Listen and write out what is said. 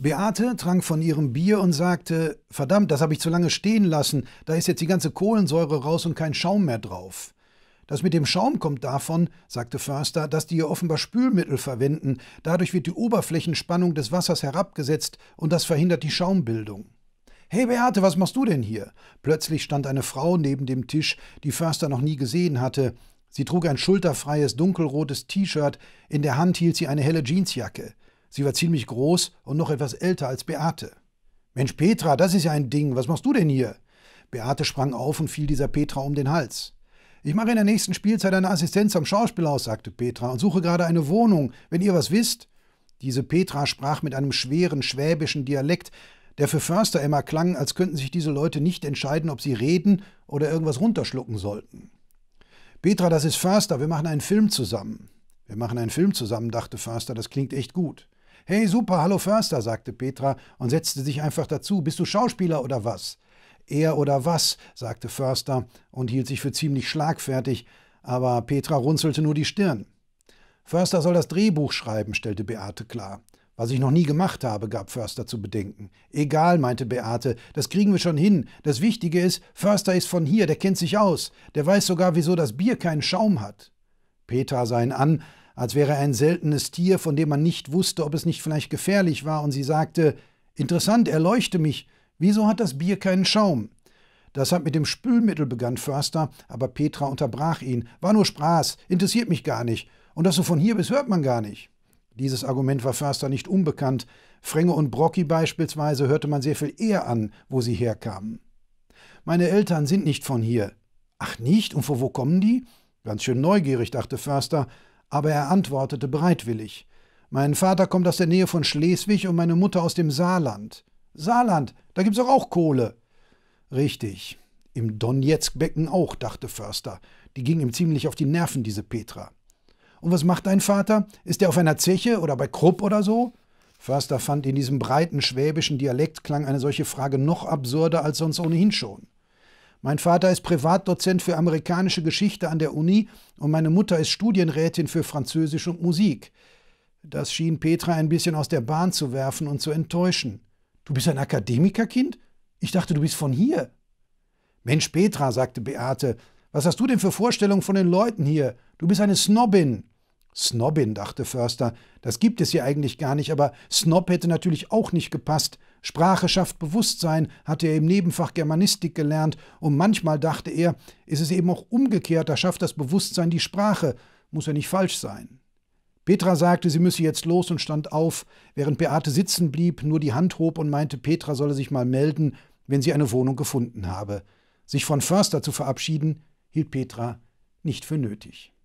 Beate trank von ihrem Bier und sagte, verdammt, das habe ich zu lange stehen lassen, da ist jetzt die ganze Kohlensäure raus und kein Schaum mehr drauf. Das mit dem Schaum kommt davon, sagte Förster, dass die hier offenbar Spülmittel verwenden, dadurch wird die Oberflächenspannung des Wassers herabgesetzt und das verhindert die Schaumbildung. Hey Beate, was machst du denn hier? Plötzlich stand eine Frau neben dem Tisch, die Förster noch nie gesehen hatte. Sie trug ein schulterfreies, dunkelrotes T-Shirt, in der Hand hielt sie eine helle Jeansjacke. Sie war ziemlich groß und noch etwas älter als Beate. Mensch, Petra, das ist ja ein Ding. Was machst du denn hier? Beate sprang auf und fiel dieser Petra um den Hals. Ich mache in der nächsten Spielzeit eine Assistenz am Schauspielhaus, sagte Petra, und suche gerade eine Wohnung. Wenn ihr was wisst. Diese Petra sprach mit einem schweren schwäbischen Dialekt, der für Förster immer klang, als könnten sich diese Leute nicht entscheiden, ob sie reden oder irgendwas runterschlucken sollten. Petra, das ist Förster, wir machen einen Film zusammen. Wir machen einen Film zusammen, dachte Förster, das klingt echt gut. Hey, super, hallo Förster, sagte Petra und setzte sich einfach dazu. Bist du Schauspieler oder was? Er oder was, sagte Förster und hielt sich für ziemlich schlagfertig, aber Petra runzelte nur die Stirn. Förster soll das Drehbuch schreiben, stellte Beate klar. Was ich noch nie gemacht habe, gab Förster zu bedenken. Egal, meinte Beate, das kriegen wir schon hin. Das Wichtige ist, Förster ist von hier, der kennt sich aus. Der weiß sogar, wieso das Bier keinen Schaum hat. Peter sah ihn an, als wäre er ein seltenes Tier, von dem man nicht wusste, ob es nicht vielleicht gefährlich war, und sie sagte, Interessant, erleuchte mich, wieso hat das Bier keinen Schaum? Das hat mit dem Spülmittel begann Förster, aber Petra unterbrach ihn. War nur Spaß, interessiert mich gar nicht. Und dass du von hier bist, hört man gar nicht. Dieses Argument war Förster nicht unbekannt. Fränge und Brocki beispielsweise hörte man sehr viel eher an, wo sie herkamen. Meine Eltern sind nicht von hier. Ach nicht? Und von wo kommen die? Ganz schön neugierig, dachte Förster aber er antwortete bereitwillig. Mein Vater kommt aus der Nähe von Schleswig und meine Mutter aus dem Saarland. Saarland, da gibt's doch auch Kohle. Richtig, im Donetskbecken auch, dachte Förster. Die ging ihm ziemlich auf die Nerven, diese Petra. Und was macht dein Vater? Ist er auf einer Zeche oder bei Krupp oder so? Förster fand in diesem breiten schwäbischen Dialektklang eine solche Frage noch absurder als sonst ohnehin schon. Mein Vater ist Privatdozent für amerikanische Geschichte an der Uni und meine Mutter ist Studienrätin für Französisch und Musik. Das schien Petra ein bisschen aus der Bahn zu werfen und zu enttäuschen. Du bist ein Akademikerkind? Ich dachte, du bist von hier. Mensch, Petra, sagte Beate, was hast du denn für Vorstellungen von den Leuten hier? Du bist eine Snobbin. Snobbin, dachte Förster, das gibt es hier eigentlich gar nicht, aber Snob hätte natürlich auch nicht gepasst. Sprache schafft Bewusstsein, hatte er im Nebenfach Germanistik gelernt, und manchmal dachte er, ist es eben auch umgekehrt, da schafft das Bewusstsein die Sprache, muss ja nicht falsch sein. Petra sagte, sie müsse jetzt los und stand auf, während Beate sitzen blieb, nur die Hand hob und meinte, Petra solle sich mal melden, wenn sie eine Wohnung gefunden habe. Sich von Förster zu verabschieden, hielt Petra nicht für nötig.